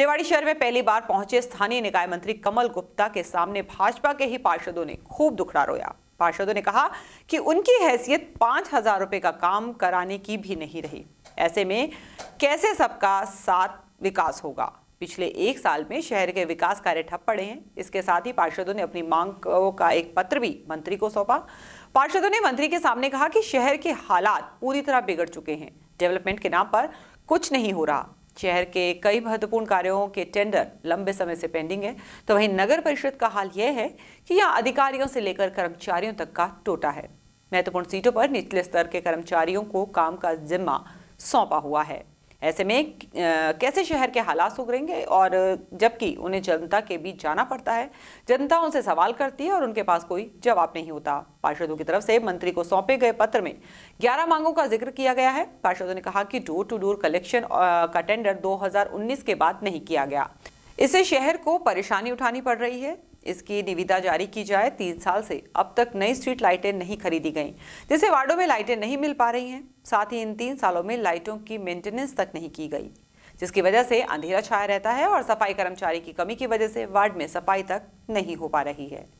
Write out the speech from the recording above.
रेवाड़ी शहर में पहली बार पहुंचे स्थानीय निकाय मंत्री कमल गुप्ता के सामने भाजपा के ही पार्षदों ने खूब दुखड़ा रोया पार्षदों ने कहा कि उनकी हैसियत पांच हजार रुपए का काम कराने की भी नहीं रही ऐसे में कैसे सबका साथ विकास होगा पिछले एक साल में शहर के विकास कार्य ठप पड़े हैं इसके साथ ही पार्षदों ने अपनी मांगों का एक पत्र भी मंत्री को सौंपा पार्षदों ने मंत्री के सामने कहा कि शहर के हालात पूरी तरह बिगड़ चुके हैं डेवलपमेंट के नाम पर कुछ नहीं हो रहा शहर के कई महत्वपूर्ण कार्यों के टेंडर लंबे समय से पेंडिंग है तो वहीं नगर परिषद का हाल यह है कि यहाँ अधिकारियों से लेकर कर्मचारियों तक का टोटा है महत्वपूर्ण सीटों पर निचले स्तर के कर्मचारियों को काम का जिम्मा सौंपा हुआ है ऐसे में कैसे शहर के हालात सुधरेंगे और जबकि उन्हें जनता के बीच जाना पड़ता है जनता उनसे सवाल करती है और उनके पास कोई जवाब नहीं होता पार्षदों की तरफ से मंत्री को सौंपे गए पत्र में ग्यारह मांगों का जिक्र किया गया है पार्षदों ने कहा कि डोर टू डोर कलेक्शन का टेंडर 2019 के बाद नहीं किया गया इससे शहर को परेशानी उठानी पड़ रही है इसकी निविदा जारी की जाए तीन साल से अब तक नई स्ट्रीट लाइटें नहीं खरीदी गई जिससे वार्डो में लाइटें नहीं मिल पा रही हैं साथ ही इन तीन सालों में लाइटों की मेंटेनेंस तक नहीं की गई जिसकी वजह से अंधेरा छाया रहता है और सफाई कर्मचारी की कमी की वजह से वार्ड में सफाई तक नहीं हो पा रही है